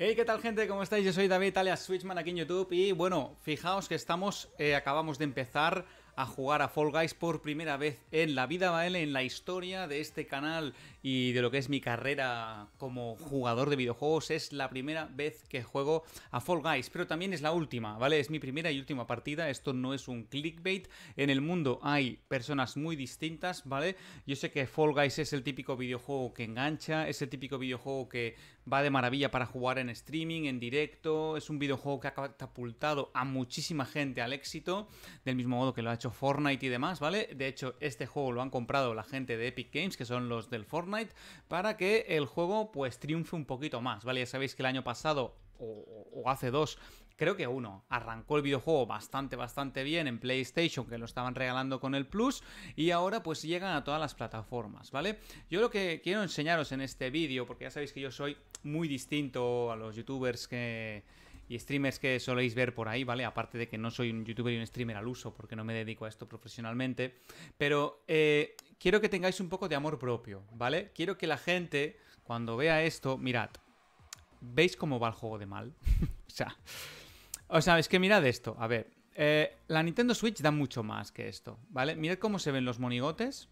Hey, ¿qué tal gente? ¿Cómo estáis? Yo soy David alias Switchman aquí en YouTube y bueno, fijaos que estamos, eh, acabamos de empezar a jugar a Fall Guys por primera vez en la vida, ¿vale? En la historia de este canal y de lo que es mi carrera como jugador de videojuegos. Es la primera vez que juego a Fall Guys, pero también es la última, ¿vale? Es mi primera y última partida. Esto no es un clickbait. En el mundo hay personas muy distintas, ¿vale? Yo sé que Fall Guys es el típico videojuego que engancha, es el típico videojuego que va de maravilla para jugar en streaming, en directo. Es un videojuego que ha catapultado a muchísima gente al éxito, del mismo modo que lo ha hecho Fortnite y demás, ¿vale? De hecho, este juego lo han comprado la gente de Epic Games, que son los del Fortnite para que el juego pues triunfe un poquito más, ¿vale? Ya sabéis que el año pasado o, hace dos creo que uno, arrancó el videojuego bastante, bastante bien en PlayStation, que lo estaban regalando con el Plus, y ahora pues llegan a todas las plataformas, ¿vale? Yo lo que quiero enseñaros en este vídeo, porque ya sabéis que yo soy muy distinto a los youtubers que... Y streamers que soléis ver por ahí, ¿vale? Aparte de que no soy un youtuber y un streamer al uso, porque no me dedico a esto profesionalmente. Pero eh, quiero que tengáis un poco de amor propio, ¿vale? Quiero que la gente, cuando vea esto, mirad, ¿veis cómo va el juego de mal? o sea, o sea, es que mirad esto, a ver, eh, la Nintendo Switch da mucho más que esto, ¿vale? Mirad cómo se ven los monigotes.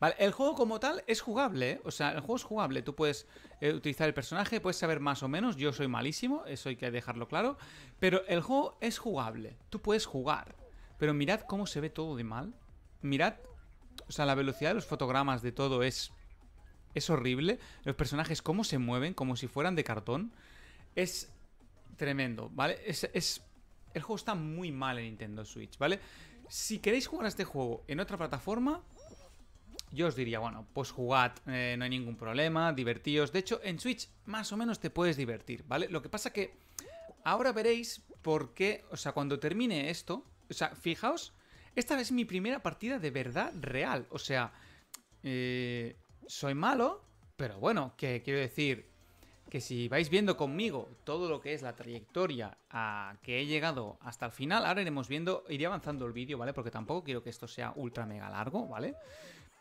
Vale, el juego como tal es jugable, ¿eh? o sea, el juego es jugable, tú puedes eh, utilizar el personaje, puedes saber más o menos, yo soy malísimo, eso hay que dejarlo claro, pero el juego es jugable, tú puedes jugar, pero mirad cómo se ve todo de mal, mirad o sea, la velocidad de los fotogramas de todo es. Es horrible. Los personajes, cómo se mueven, como si fueran de cartón. Es tremendo, ¿vale? Es. el juego está muy mal en Nintendo Switch, ¿vale? Si queréis jugar a este juego en otra plataforma, yo os diría, bueno, pues jugad, eh, no hay ningún problema, divertíos. De hecho, en Switch más o menos te puedes divertir, ¿vale? Lo que pasa que ahora veréis por qué, o sea, cuando termine esto, o sea, fijaos esta es mi primera partida de verdad real. O sea, eh, soy malo, pero bueno, que quiero decir que si vais viendo conmigo todo lo que es la trayectoria a que he llegado hasta el final, ahora iremos viendo, iré avanzando el vídeo, ¿vale? Porque tampoco quiero que esto sea ultra mega largo, ¿vale?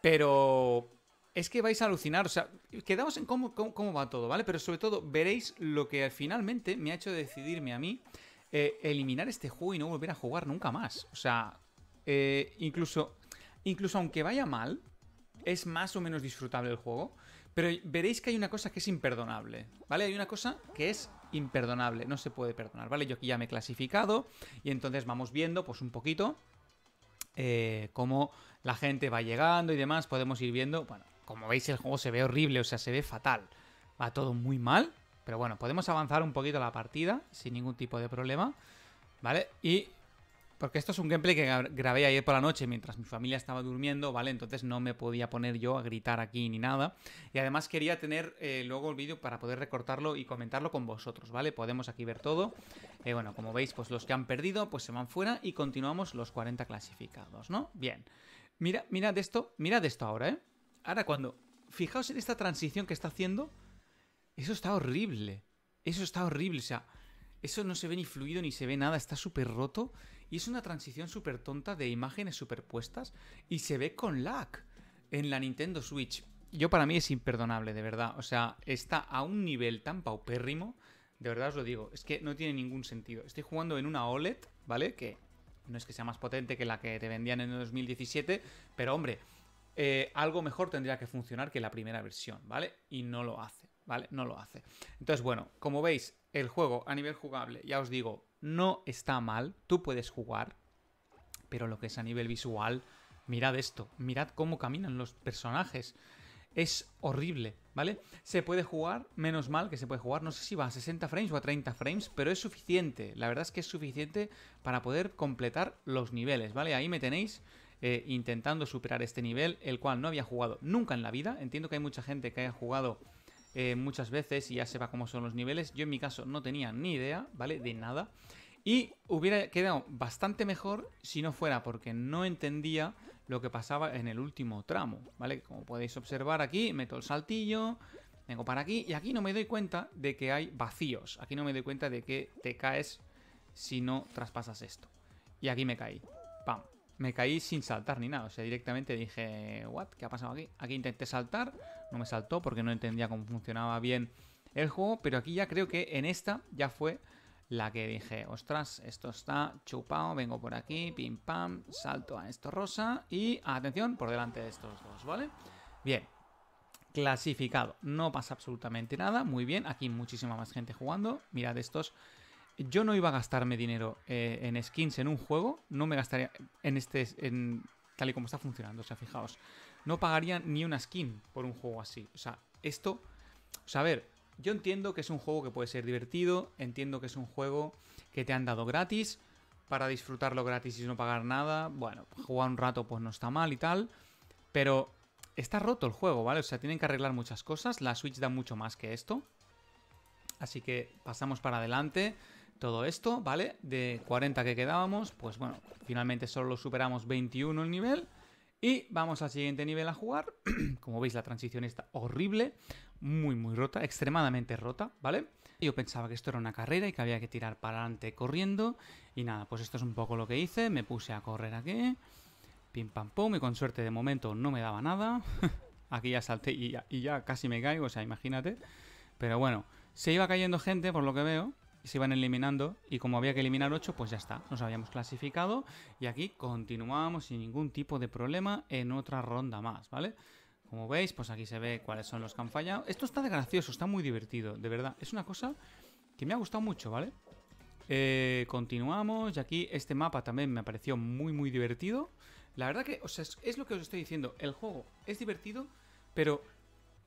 Pero es que vais a alucinar, o sea, quedamos en cómo, va todo, ¿vale? Pero sobre todo veréis lo que finalmente me ha hecho decidirme a mí eh, eliminar este juego y no volver a jugar nunca más. O sea, eh, incluso, incluso aunque vaya mal, es más o menos disfrutable el juego. Pero veréis que hay una cosa que es imperdonable, ¿vale? Hay una cosa que es imperdonable, no se puede perdonar, ¿vale? Yo aquí ya me he clasificado y entonces vamos viendo pues un poquito eh, cómo la gente va llegando y demás, podemos ir viendo, bueno, como veis el juego se ve horrible, o sea, se ve fatal, va todo muy mal, pero bueno, podemos avanzar un poquito la partida sin ningún tipo de problema, ¿vale? Y porque esto es un gameplay que grabé ayer por la noche mientras mi familia estaba durmiendo, ¿vale? Entonces no me podía poner yo a gritar aquí ni nada. Y además quería tener eh, luego el vídeo para poder recortarlo y comentarlo con vosotros, ¿vale? Podemos aquí ver todo. Eh, bueno, como veis, pues los que han perdido, pues se van fuera y continuamos los 40 clasificados, ¿no? Bien. Mira, mirad esto, mirad esto ahora, ¿eh? Ahora cuando... Fijaos en esta transición que está haciendo. Eso está horrible. Eso está horrible, o sea... Eso no se ve ni fluido ni se ve nada, está súper roto y es una transición súper tonta de imágenes superpuestas y se ve con lag en la Nintendo Switch. Yo para mí es imperdonable, de verdad. O sea, está a un nivel tan paupérrimo, de verdad os lo digo, es que no tiene ningún sentido. Estoy jugando en una OLED, ¿vale? Que no es que sea más potente que la que te vendían en el 2017, pero hombre, eh, algo mejor tendría que funcionar que la primera versión, ¿vale? Y no lo hace, ¿vale? No lo hace. Entonces, bueno, como veis, el juego a nivel jugable, ya os digo, no está mal, tú puedes jugar, pero lo que es a nivel visual, mirad esto, mirad cómo caminan los personajes. Es horrible, ¿vale? Se puede jugar, menos mal que se puede jugar, no sé si va a 60 frames o a 30 frames, pero es suficiente, la verdad es que es suficiente para poder completar los niveles, ¿vale? Ahí me tenéis eh, intentando superar este nivel, el cual no había jugado nunca en la vida. Entiendo que hay mucha gente que haya jugado eh, muchas veces y ya sepa cómo son los niveles. Yo en mi caso no tenía ni idea, ¿vale? De nada. Y hubiera quedado bastante mejor si no fuera porque no entendía lo que pasaba en el último tramo, ¿vale? Como podéis observar aquí, meto el saltillo, vengo para aquí y aquí no me doy cuenta de que hay vacíos. Aquí no me doy cuenta de que te caes si no traspasas esto. Y aquí me caí. Pam me caí sin saltar ni nada. O sea, directamente dije, ¿what? ¿Qué ha pasado aquí? Aquí intenté saltar, no me saltó porque no entendía cómo funcionaba bien el juego, pero aquí ya creo que en esta ya fue la que dije, ostras, esto está chupado, vengo por aquí, pim pam, salto a esto rosa y atención por delante de estos dos, ¿vale? Bien, clasificado, no pasa absolutamente nada, muy bien, aquí muchísima más gente jugando, mirad estos yo no iba a gastarme dinero eh, en skins en un juego, no me gastaría en este, en, tal y como está funcionando, o sea, fijaos, no pagaría ni una skin por un juego así, o sea, esto, o sea, a ver, yo entiendo que es un juego que puede ser divertido, entiendo que es un juego que te han dado gratis, para disfrutarlo gratis y no pagar nada, bueno, jugar un rato pues no está mal y tal, pero está roto el juego, ¿vale? O sea, tienen que arreglar muchas cosas, la Switch da mucho más que esto, así que pasamos para adelante todo esto, ¿vale? De 40 que quedábamos, pues bueno, finalmente solo superamos 21 el nivel. Y vamos al siguiente nivel a jugar. Como veis, la transición está horrible, muy, muy rota, extremadamente rota, ¿vale? Yo pensaba que esto era una carrera y que había que tirar para adelante corriendo. Y nada, pues esto es un poco lo que hice. Me puse a correr aquí. Pim, pam, pum. Y con suerte, de momento, no me daba nada. aquí ya salté y ya, y ya casi me caigo, o sea, imagínate. Pero bueno, se iba cayendo gente, por lo que veo se iban eliminando y como había que eliminar 8, pues ya está, nos habíamos clasificado y aquí continuamos sin ningún tipo de problema en otra ronda más, ¿vale? Como veis, pues aquí se ve cuáles son los que han fallado. Esto está de gracioso, está muy divertido, de verdad. Es una cosa que me ha gustado mucho, ¿vale? Eh, continuamos y aquí este mapa también me pareció muy muy divertido. La verdad que, o sea, es lo que os estoy diciendo, el juego es divertido, pero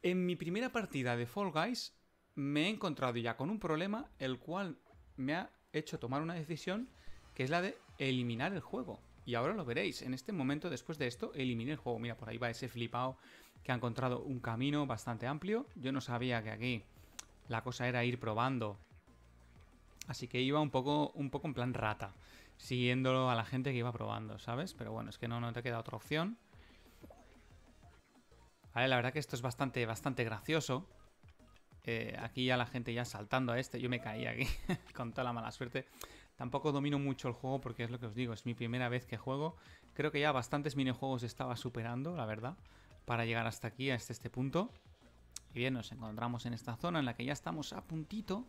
en mi primera partida de Fall Guys me he encontrado ya con un problema el cual me ha hecho tomar una decisión que es la de eliminar el juego. Y ahora lo veréis, en este momento después de esto eliminé el juego. Mira, por ahí va ese flipado que ha encontrado un camino bastante amplio. Yo no sabía que aquí la cosa era ir probando. Así que iba un poco, un poco en plan rata, siguiéndolo a la gente que iba probando, ¿sabes? Pero bueno, es que no, no te queda otra opción. Vale, la verdad que esto es bastante, bastante gracioso. Eh, aquí ya la gente ya saltando a este, yo me caí aquí con toda la mala suerte. Tampoco domino mucho el juego porque es lo que os digo, es mi primera vez que juego. Creo que ya bastantes minijuegos estaba superando, la verdad, para llegar hasta aquí, hasta este punto. Y bien, nos encontramos en esta zona en la que ya estamos a puntito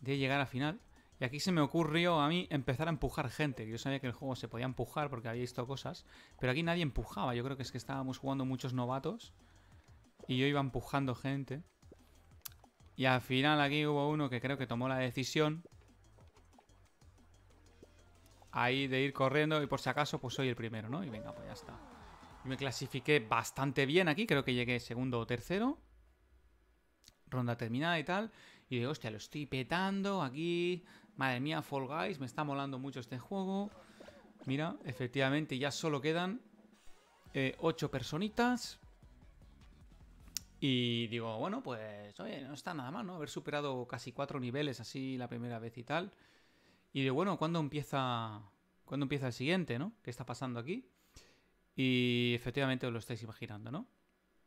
de llegar a final. Y aquí se me ocurrió a mí empezar a empujar gente. Yo sabía que el juego se podía empujar porque había visto cosas, pero aquí nadie empujaba. Yo creo que es que estábamos jugando muchos novatos y yo iba empujando gente. Y al final aquí hubo uno que creo que tomó la decisión. Ahí de ir corriendo y por si acaso pues soy el primero, ¿no? Y venga, pues ya está. Me clasifiqué bastante bien aquí, creo que llegué segundo o tercero. Ronda terminada y tal. Y digo, hostia, lo estoy petando aquí. Madre mía, Fall Guys, me está molando mucho este juego. Mira, efectivamente ya solo quedan eh, ocho personitas. Y digo, bueno, pues oye, no está nada mal, ¿no? Haber superado casi cuatro niveles así la primera vez y tal. Y digo, bueno, ¿cuándo empieza, ¿cuándo empieza el siguiente, ¿no? ¿Qué está pasando aquí? Y efectivamente os lo estáis imaginando, ¿no?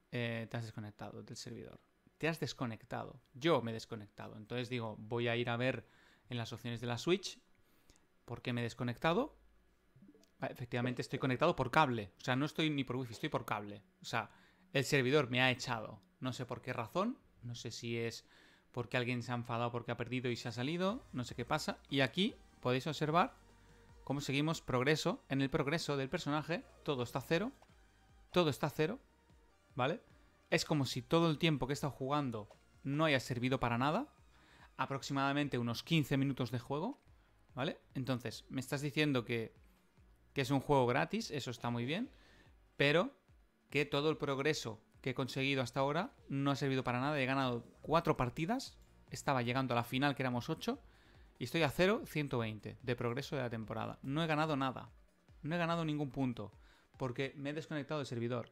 Eh, te has desconectado del servidor. Te has desconectado. Yo me he desconectado. Entonces digo, voy a ir a ver en las opciones de la Switch por qué me he desconectado. Ah, efectivamente estoy conectado por cable. O sea, no estoy ni por wifi, estoy por cable. O sea, el servidor me ha echado. No sé por qué razón. No sé si es porque alguien se ha enfadado porque ha perdido y se ha salido. No sé qué pasa. Y aquí podéis observar cómo seguimos progreso. En el progreso del personaje todo está cero. Todo está cero. ¿Vale? Es como si todo el tiempo que he estado jugando no haya servido para nada. Aproximadamente unos 15 minutos de juego. ¿Vale? Entonces, me estás diciendo que, que es un juego gratis. Eso está muy bien. Pero que todo el progreso que he conseguido hasta ahora no ha servido para nada. He ganado cuatro partidas, estaba llegando a la final que éramos 8 y estoy a 0, 120 de progreso de la temporada. No he ganado nada, no he ganado ningún punto porque me he desconectado del servidor.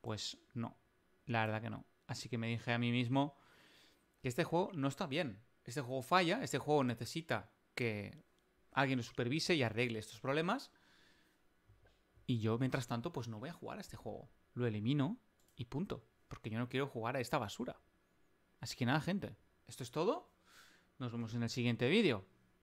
Pues no, la verdad que no. Así que me dije a mí mismo que este juego no está bien. Este juego falla, este juego necesita que alguien lo supervise y arregle estos problemas. Y yo, mientras tanto, pues no voy a jugar a este juego. Lo elimino y punto. Porque yo no quiero jugar a esta basura. Así que nada, gente. Esto es todo. Nos vemos en el siguiente vídeo.